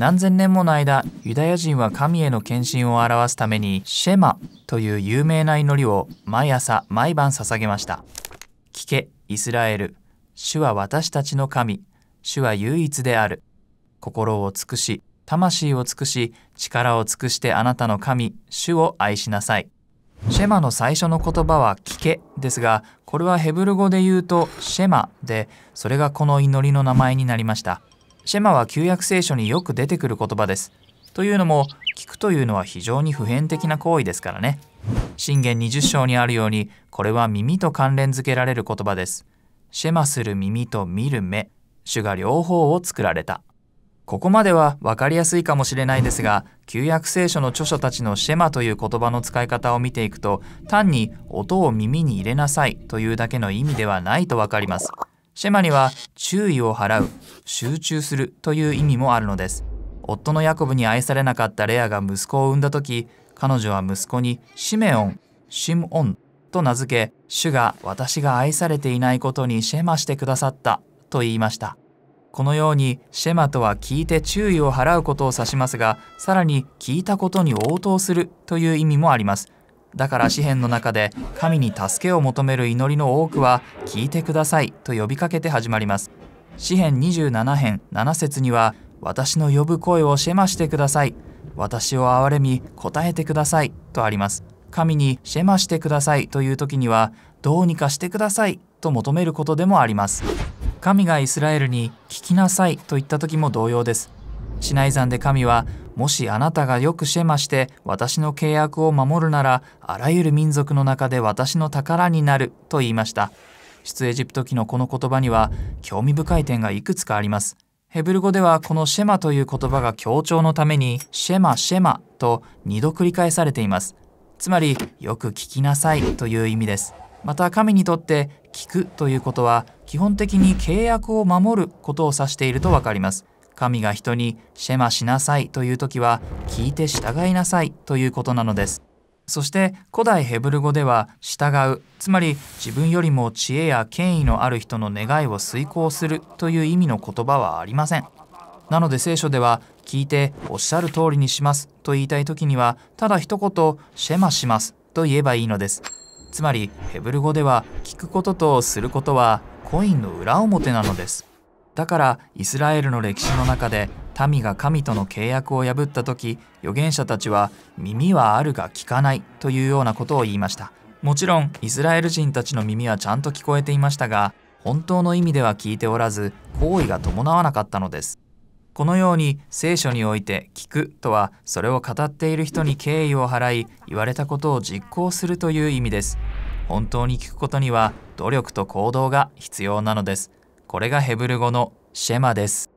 何千年もの間ユダヤ人は神への献身を表すためにシェマという有名な祈りを毎朝毎晩捧げました聞けイスラエル主は私たちの神主は唯一である心を尽くし魂を尽くし力を尽くしてあなたの神主を愛しなさいシェマの最初の言葉は「聞け」ですがこれはヘブル語で言うと「シェマ」でそれがこの祈りの名前になりましたシェマは旧約聖書によく出てくる言葉です。というのも聞くというのは非常に普遍的な行為ですからね。信玄20章にあるようにこれは耳と関連づけられる言葉です。シェマする耳と見る目、主が両方を作られた。ここまでは分かりやすいかもしれないですが旧約聖書の著書たちのシェマという言葉の使い方を見ていくと単に音を耳に入れなさいというだけの意味ではないと分かります。シェマには注意を払う、集中するという意味もあるのです。夫のヤコブに愛されなかったレアが息子を産んだ時、彼女は息子にシメオン、シムオンと名付け、主が私が愛されていないことにシェマしてくださったと言いました。このようにシェマとは聞いて注意を払うことを指しますが、さらに聞いたことに応答するという意味もあります。だから詩篇の中で神に助けを求める祈りの多くは聞いてくださいと呼びかけて始まります詩篇27編7節には私の呼ぶ声をシェマしてください私を憐れみ答えてくださいとあります神にシェマしてくださいという時にはどうにかしてくださいと求めることでもあります神がイスラエルに聞きなさいと言った時も同様ですシナイ山で神はもしあなたがよくシェマして私の契約を守るならあらゆる民族の中で私の宝になると言いました出エジプト記のこの言葉には興味深い点がいくつかありますヘブル語ではこのシェマという言葉が強調のためにシェマシェマと2度繰り返されていますつまりよく聞きなさいという意味ですまた神にとって聞くということは基本的に契約を守ることを指していると分かります神が人にシェマしなさいという時は聞いて従いなさいということなのです。そして古代ヘブル語では従う、つまり自分よりも知恵や権威のある人の願いを遂行するという意味の言葉はありません。なので聖書では聞いておっしゃる通りにしますと言いたい時にはただ一言シェマしますと言えばいいのです。つまりヘブル語では聞くこととすることはコインの裏表なのです。だからイスラエルの歴史の中で民が神との契約を破った時預言者たちは耳はあるが聞かないというようなことを言いましたもちろんイスラエル人たちの耳はちゃんと聞こえていましたが本当の意味では聞いておらず行為が伴わなかったのですこのように聖書において「聞く」とはそれを語っている人に敬意を払い言われたことを実行するという意味です本当に聞くことには努力と行動が必要なのですこれがヘブル語のシェマです